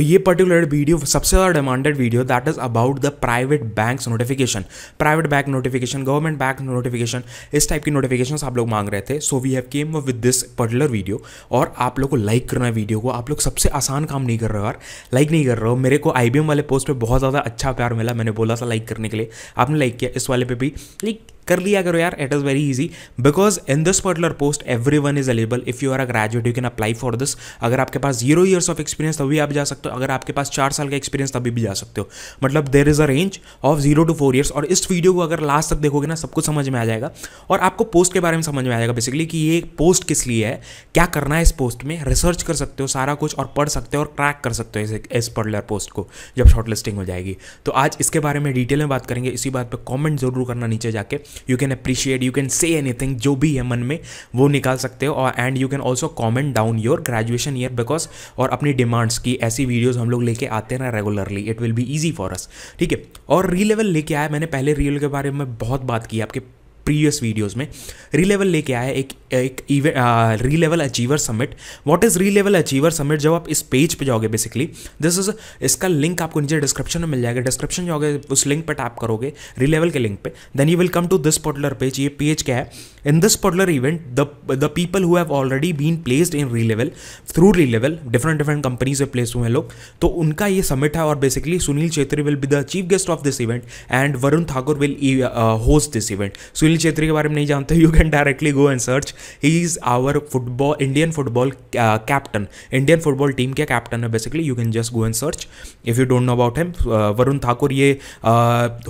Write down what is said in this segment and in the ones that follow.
तो ये particular video सबसे ज़्यादा demanded video that is about the private banks notification private bank notification government bank notification इस type की नोटिफिकेशन आप लोग मांग रहे थे so we have came with this particular video और आप लोग को लाइक करना है वीडियो को आप लोग सबसे आसान काम नहीं कर रहे हो यार लाइक नहीं कर रहे हो मेरे को आई वाले पोस्ट पर बहुत ज़्यादा अच्छा प्यार मिला मैंने बोला था लाइक करने के लिए आपने लाइक किया इस वाले पर भी लाइक कर लिया करो यार it is very easy because in this particular post everyone is eligible if you are a graduate you can apply for this अगर आपके पास जीरो ईयर्स ऑफ एक्सपीरियंस तभी आप जा सकते हो अगर आपके पास चार साल का एक्सपीरियंस तभी भी जा सकते हो मतलब there is a range of zero to four years और इस वीडियो को अगर लास्ट तक देखोगे ना सब कुछ समझ में आ जाएगा और आपको पोस्ट के बारे में समझ में आ जाएगा बेसिकली कि ये पोस्ट किस लिए है क्या करना है इस पोस्ट में रिसर्च कर सकते हो सारा कुछ और पढ़ सकते हो और क्रैक कर सकते हो इस, इस पर्टिकुलर पोस्ट को जब शॉर्ट लिस्टिंग हो जाएगी तो आज इसके बारे में डिटेल में बात करेंगे इसी बात पर कॉमेंट जरूर करना नीचे जाके you can appreciate you can say anything जो भी है मन में वो निकाल सकते हो और and you can also comment down your graduation year because और अपनी डिमांड्स की ऐसी वीडियोज़ हम लोग लेके आते हैं regularly it will be easy for us ठीक है और री लेवल लेके आया मैंने पहले रील के बारे में बहुत बात की आपके प्रीवियस वीडियोज़ में रीलेवल लेके आया एक एक event Relevel achiever summit what is Relevel achiever summit जब आप इस पेज पे जाओगे बेसिकली दिस इज इसका लिंक आपको नीचे डिस्क्रिप्शन में मिल जाएगा डिस्क्रिप्शन जाओगे उस लिंक पे टैप करोगे रीलेवल के लिंक पे then you will come to this particular page ये पेज क्या है in this particular event the the people who have already been placed in Relevel through Relevel different different companies में place हुए हैं लोग तो उनका ये समिट है और basically Sunil Chhetri will be the chief guest of this event and Varun Thakur will host this event Sunil Sunil Chhetri के बारे में नहीं जानते you can directly go and search he is our football Indian football captain Indian football team के कैप्टन है basically you can just go and search if you don't know about him Varun Thakur ये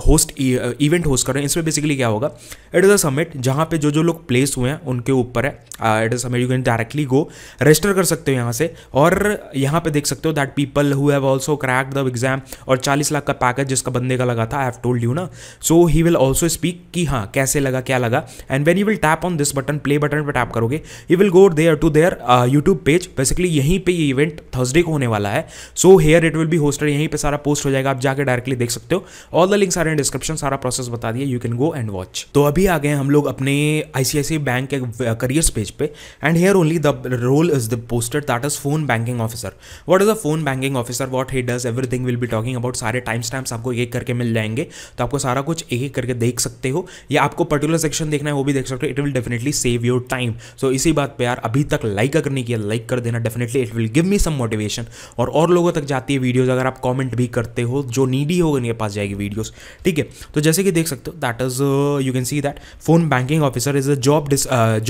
host event host कर रहे हैं इसमें basically क्या होगा इट इज़ अ समिट जहाँ पे जो जो लोग प्लेस हुए हैं उनके ऊपर है it is summit you can directly go register कर सकते हो यहाँ से और यहाँ पे देख सकते हो that people who have also crack the exam और चालीस लाख का पैकेज जिसका बंदे का लगा था आई हैव टोल्ड यू ना so he will also speak कि हाँ कैसे लगा लगा क्या लगा and when you will tap on this button play button पर टैप करोगे you will go there to their YouTube page basically यहीं पे ये इवेंट थर्सडे को होने वाला है so here it will be hosted यहीं पे सारा पोस्ट हो जाएगा आप जाकर डायरेक्टली देख सकते हो all the links are in description सारा प्रोसेस बता दिया you can go and watch तो अभी आ गए हम लोग अपने आईसीआईसी बैंक के करियर्स uh, पेज पे and here only the role is the posted that is phone banking officer what is a phone banking officer what he does everything will be talking about सारे timestamps आपको एक करके मिल जाएंगे तो आपको सारा कुछ एक एक करके देख सकते हो या आपको पर्टिकुलर पर्टिकुलर सेक्शन देखना है वो भी देख सकते हो it will definitely save your time so इसी बात पे यार अभी तक लाइक अगर नहीं किया लाइक कर देना definitely it will give me some motivation और और लोगों तक जाती है वीडियोज अगर आप कॉमेंट भी करते हो जो नीडी होगा उनके पास जाएगी वीडियोज ठीक है तो जैसे कि देख सकते हो that is you can see that phone banking officer is a job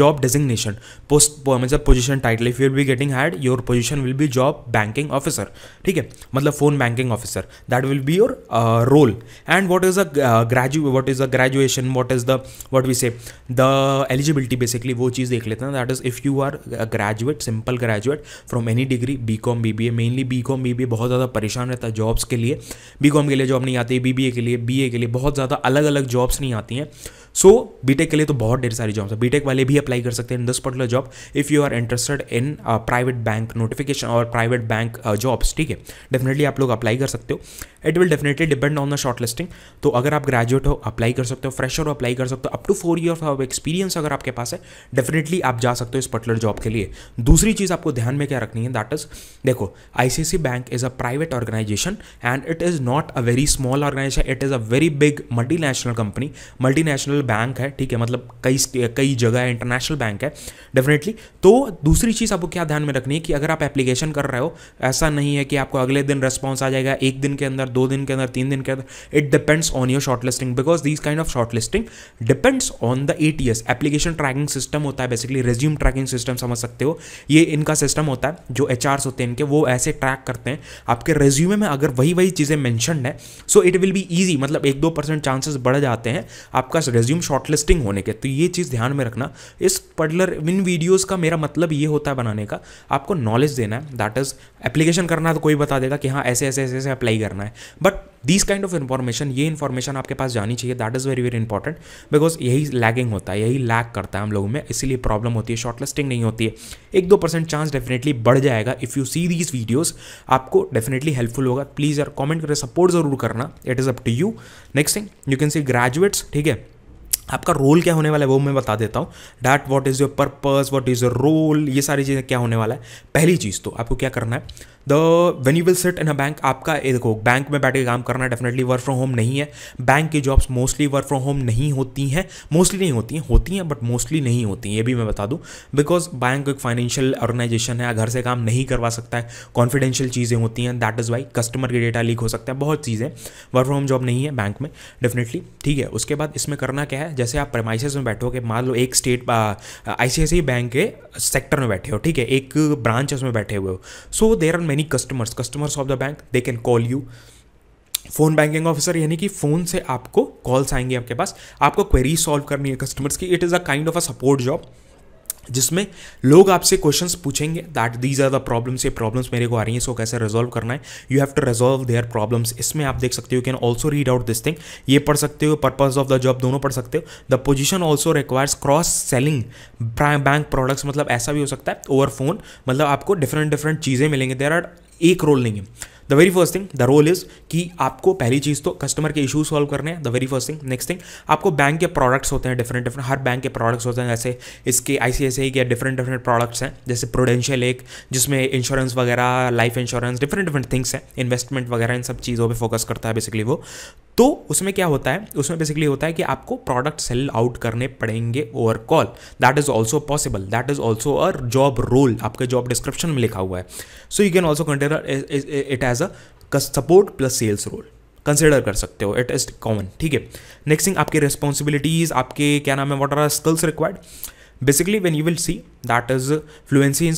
job designation post मतलब position title if you will be getting had your position will be job banking officer ठीक है मतलब phone banking officer that will be your role and what is a graduate what is a graduation what is the what we say the eligibility basically वो चीज़ देख लेते हैं that is if you are graduate simple graduate from any degree B com B B A mainly B com B B A बहुत ज़्यादा परेशान रहता है जॉब्स के लिए बी कॉम के लिए जॉब नहीं आती बी बी ए के लिए बी ए के लिए बहुत ज़्यादा अलग अलग जॉब्स नहीं आती हैं सो so, बीटेक के लिए तो बहुत ढेर सारी जॉब्स है टेक वाले भी अप्लाई कर सकते हैं in this particular job if you are interested in private bank notification और प्राइवेट बैंक जॉब्स ठीक है डेफिनेटली आप लोग अप्लाई कर सकते हो it will definitely depend on the shortlisting तो अगर आप ग्रेजुएट हो अप्लाई कर सकते हो फ्रेशर हो अप्लाई कर सकते हो up to four year of experience अगर आपके पास है डेफिनेटली आप जा सकते हो इस पर्टुलर जॉब के लिए दूसरी चीज़ आपको ध्यान में क्या रखनी है दैट इज देखो ICICI bank is a private organisation and it is not a very small organisation it is a very big multi national company multi national bank है ठीक है मतलब कई कई जगह है इंटरनेशनल बैंक है डेफिनेटली तो दूसरी चीज़ आपको क्या ध्यान में रखनी है कि अगर आप एप्लीकेशन कर रहे हो ऐसा नहीं है कि आपको अगले दिन रिस्पॉन्स आ जाएगा एक दिन के अंदर दो दिन के अंदर तीन दिन के अंदर it depends on your shortlisting because this kind of shortlisting depends on the A T S application tracking system होता है बेसिकली रेज्यूम ट्रैकिंग सिस्टम समझ सकते हो ये इनका सिस्टम होता है जो एच आर्स होते हैं इनके वो ऐसे ट्रैक करते हैं आपके रेज्यूमे में अगर वही वही चीज़ें मैंशनड है so it will be easy मतलब एक दो परसेंट चांसेस बढ़ जाते हैं आपका रेज्यूम शॉर्ट लिस्टिंग होने के तो ये चीज़ ध्यान में रखना इस पर्टिकुलर इन वीडियोज़ का मेरा मतलब ये होता है बनाने का आपको नॉलेज देना है दैट इज़ एप्लीकेशन करना तो कोई बता देगा कि हाँ ऐसे ऐसे ऐसे ऐसे अप्लाई करना है but this kind of information ये इन्फॉर्मेशन आपके पास जानी चाहिए that is very very important because यही लैगिंग होता है यही लैग करता है हम लोगों में इसीलिए प्रॉब्लम होती है शॉर्ट नहीं होती है एक दो परसेंट चांस डेफिनेटली बढ़ जाएगा if you see these videos आपको डेफिनेटली हेल्पफुल होगा प्लीज़ यार कॉमेंट करके सपोर्ट ज़रूर करना it is up to you next thing you can see graduates ठीक है आपका रोल क्या होने वाला है वो मैं बता देता हूँ that what is your purpose what is your role ये सारी चीज़ें क्या होने वाला है पहली चीज़ तो आपको क्या करना है the when you will sit in a bank आपका देखो बैंक में बैठ के काम करना डेफिनेटली वर्क फ्रॉम होम नहीं है बैंक की jobs mostly work from home नहीं होती हैं मोस्टली नहीं होती हैं होती हैं बट मोस्टली नहीं होती हैं ये भी मैं बता दूँ बिकॉज बैंक एक फाइनेंशियल ऑर्गेनाइजेशन है घर से काम नहीं करवा सकता है कॉन्फिडेंशियल चीज़ें होती हैं दैट इज़ वाई कस्टमर के डेटा लीक हो सकता है बहुत चीज़ें वर्क फ्रॉम जॉब नहीं है बैंक में डेफिनेटली ठीक है उसके बाद इसमें करना क्या है जैसे आप प्रमाइसिस में बैठोगे मान लो एक स्टेट आई बैंक के सेक्टर में बैठे हो ठीक है एक ब्रांच उसमें बैठे हुए हो so there are many customers customers of the bank they can call you phone banking officer यानी कि फ़ोन से आपको कॉल्स आएंगे आपके पास आपको क्वेरी सॉल्व करनी है कस्टमर्स की it is a kind of a support job जिसमें लोग आपसे क्वेश्चंस पूछेंगे that these are the problems ये प्रॉब्लम्स मेरे को आ रही हैं सो कैसे रिजोल्व करना है you have to resolve their problems इसमें आप देख सकते हो can also read out this thing ये पढ़ सकते हो पर्पज ऑफ द जॉब दोनों पढ़ सकते हो the position also requires cross selling bank products मतलब ऐसा भी हो सकता है ओवर फोन मतलब आपको डिफरेंट डिफरेंट चीज़ें मिलेंगे देर आर एक रोल नहीं है the very first thing the role is कि आपको पहली चीज़ तो कस्टमर के इशू सॉल्व करने हैं the very first thing next thing आपको बैंक के प्रोडक्ट्स होते हैं डिफरेंट डिफरेंट हर बैंक के प्रोडक्ट्स होते हैं जैसे इसके आई सी के डिफरेंट डिफरेंट प्रोडक्ट्स हैं जैसे प्रोडेंशियल एक जिसमें इंश्योरेंस वगैरह life insurance different different things हैं इन्वेस्टमेंट वगैरह इन सब चीज़ों पर फोकस करता है बेसिकली वो तो उसमें क्या होता है उसमें बेसिकली होता है कि आपको प्रोडक्ट सेल आउट करने पड़ेंगे over call that is also possible that is also a job role आपके जॉब डिस्क्रिप्शन में लिखा हुआ है so you can also container it as a support plus sales role consider कर सकते हो इट इज कॉमन ठीक है नेक्स्ट थिंग आपकी रिस्पॉन्सिबिलिटीज आपके क्या नाम है what are skills required basically when you will see that is fluency in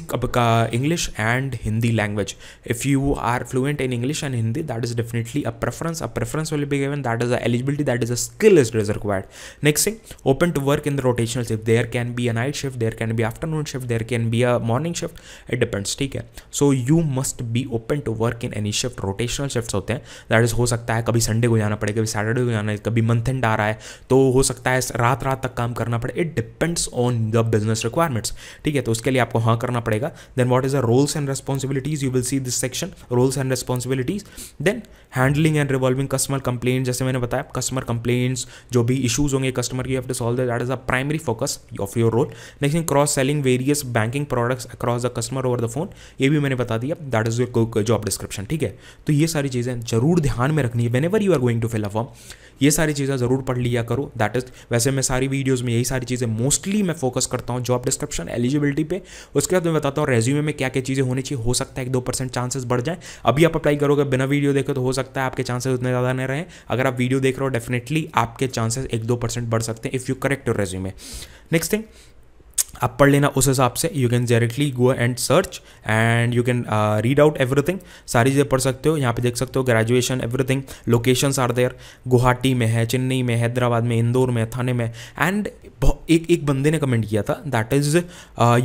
English and Hindi language if you are fluent in English and Hindi that is definitely a preference a preference will be given that is a eligibility that is a skill is is required next thing open to work in the rotational shift there can be a night shift there can be afternoon shift there can be a morning shift it depends ठीक है so you must be open to work in any shift rotational shift होते हैं that is हो सकता है कभी Sunday को जाना पड़े कभी सैटरडे को जाना है कभी मंथ एंड आ रहा है तो हो सकता है रात रात तक काम करना पड़े it depends on the business requirements ठीक है तो उसके लिए आपको हाँ करना पड़ेगा then what is the roles and responsibilities you will see this section roles and responsibilities then handling and revolving customer complain जैसे मैंने बताया कस्टमर कंप्लेन जो भी इशूज होंगे कस्टमर की solve that is a primary focus of your role next cross selling various banking products across the customer over the phone ये भी मैंने बता दिया that is your job description ठीक है तो ये सारी चीज़ें जरूर ध्यान में रखनी है whenever you are going to fill a form ये सारी चीज़ें ज़रूर पढ़ लिया करो दैट इज़ वैसे मैं सारी वीडियोज़ में यही सारी चीज़ें मोस्टली मैं फोकस करता हूँ जॉब डिस्क्रिप्शन एलिजिबिलिटी पे उसके बाद मैं बताता हूँ रेज्यूमे में क्या क्या चीज़ें होनी चाहिए हो सकता है एक दो परसेंट चांसेस बढ़ जाए अभी आप अप्लाई करोगे बिना वीडियो देखो तो हो सकता सकता है आपके चांसेस उतने ज़्यादा नहीं रहे अगर आप वीडियो देख रहे हो डेफिनेटली आपके चांसेस एक दो परसेंट बढ़ सकते हैं if you correct your resume next thing आप पढ़ लेना उस हिसाब से you can directly go and search and you can read out everything सारी चीज़ें पढ़ सकते हो यहाँ पे देख सकते हो graduation everything locations are there Guwahati में है चेन्नई में हैदराबाद में इंदौर में थाने में एंड एक एक बंदे ने कमेंट किया था that is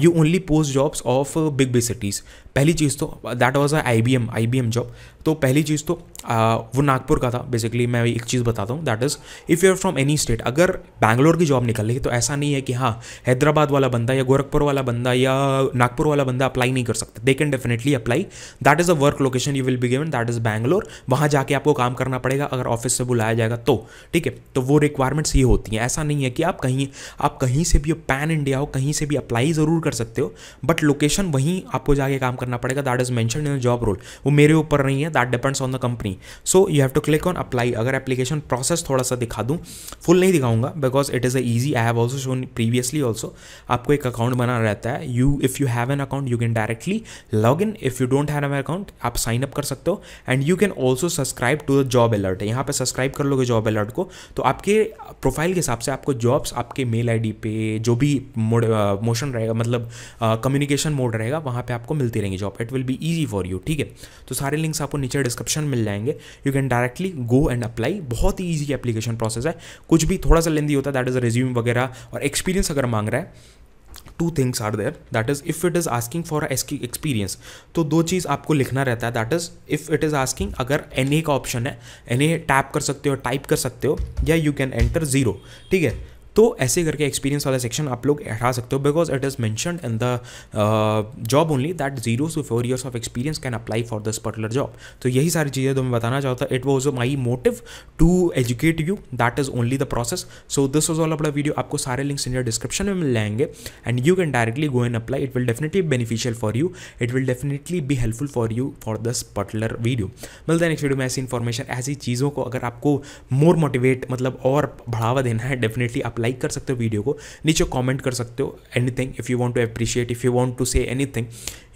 you only post jobs of big big cities पहली चीज़ तो that was a I B M I B M job तो पहली चीज़ तो आ, वो नागपुर का था बेसिकली मैं एक चीज़ बताता हूँ that is if you are from any state अगर बैंगलोर की जॉब निकल रही तो ऐसा नहीं है कि हाँ हैदराबाद वाला बंदा या गोरखपुर वाला बंदा या नागपुर वाला बंदा अप्लाई नहीं कर सकता they can definitely apply that is a work location you will be given that is Bangalore वहाँ जाके आपको काम करना पड़ेगा अगर ऑफिस से बुलाया जाएगा तो ठीक है तो वो रिक्वायरमेंट्स ये होती हैं ऐसा नहीं है कि आप कहीं आप कहीं से भी पैन इंडिया हो कहीं से भी अप्लाई ज़रूर कर सकते हो बट लोकेशन वहीं आपको जाके काम करना पड़ेगा that is mention in job role वो मेरे ऊपर नहीं है that depends on the company so you have to click on apply अगर एप्लीकेशन प्रोसेस थोड़ा सा दिखा दूँ फुल नहीं दिखाऊंगा because it is a easy I have also shown previously also आपको एक अकाउंट बना रहता है you if you have an account you can directly log in if you don't have an account आप साइन अप कर सकते हो and you can also subscribe to the job alert यहाँ पर सब्सक्राइब कर लोगे जॉब अलर्ट को तो आपके प्रोफाइल के हिसाब से आपको जॉब्स आपके मेल आई पे जो भी मोड मोशन रहेगा मतलब कम्युनिकेशन मोड रहेगा वहाँ पे आपको मिलती रहेगी करेंगे job it will be easy for you ठीक है तो सारे लिंक्स आपको नीचे डिस्क्रिप्शन मिल जाएंगे you can directly go and apply बहुत ही ईजी एप्लीकेशन प्रोसेस है कुछ भी थोड़ा सा लेंदी होता है दैट इज़ रिज्यूम वगैरह और एक्सपीरियंस अगर मांग रहा है two things are there that is if it is asking for experience तो दो चीज़ आपको लिखना रहता है that is if it is asking अगर एन ए का ऑप्शन है एन ए टैप कर सकते हो टाइप कर सकते हो या यू कैन एंटर जीरो ठीक है तो ऐसे करके एक्सपीरियंस वाला सेक्शन आप लोग हटा सकते हो because it is mention in the job only that zero to four years of experience can apply for this particular job तो यही सारी चीज़ें तो मैं बताना चाहता it was my motive to educate you that is only the process so this was all अपना video आपको सारे लिंक्स इन डिस्क्रिप्शन में मिल जाएंगे and you can directly go and apply it will definitely beneficial for you it will definitely be helpful for you for this particular video मिलता है next video में ऐसी इन्फॉर्मेशन ऐसी चीज़ों को अगर आपको मोर मोटिवेट मतलब और बढ़ावा देना है डेफिनेटली आप लाइक कर सकते हो वीडियो को नीचे कॉमेंट कर सकते हो anything if you want to appreciate if you want to say anything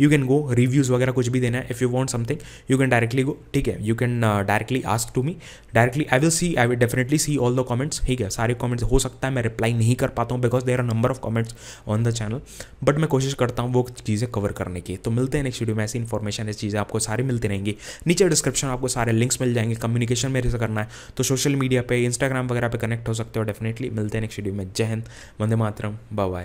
you can go reviews वगैरह कुछ भी देना है if you want something you can directly go ठीक है you can directly ask to me directly I will see I will definitely see all the comments ठीक है सारे कॉमेंट्स हो सकता है मैं रिप्लाई नहीं कर पाता हूँ because there are number of comments on the channel but मैं कोशिश करता हूँ वो चीज़ें कवर करने की तो मिलते हैं नेक्स्ट वीडियो में ऐसी इन्फॉर्मेशन ऐसी चीज़ें आपको सारी मिलती रहेंगी नीचे डिस्क्रिप्शन आपको सारे लिंक्स मिल जाएंगे कम्युनिकेशन मेरे से करना है तो सोशल मीडिया पर इंस्टाग्राम वगैरह पर कनेक्ट हो सकते हो डेफिनेटली मिलते हैं नेक्स्ट वीडियो में जय हिंद वंदे मातरम बाय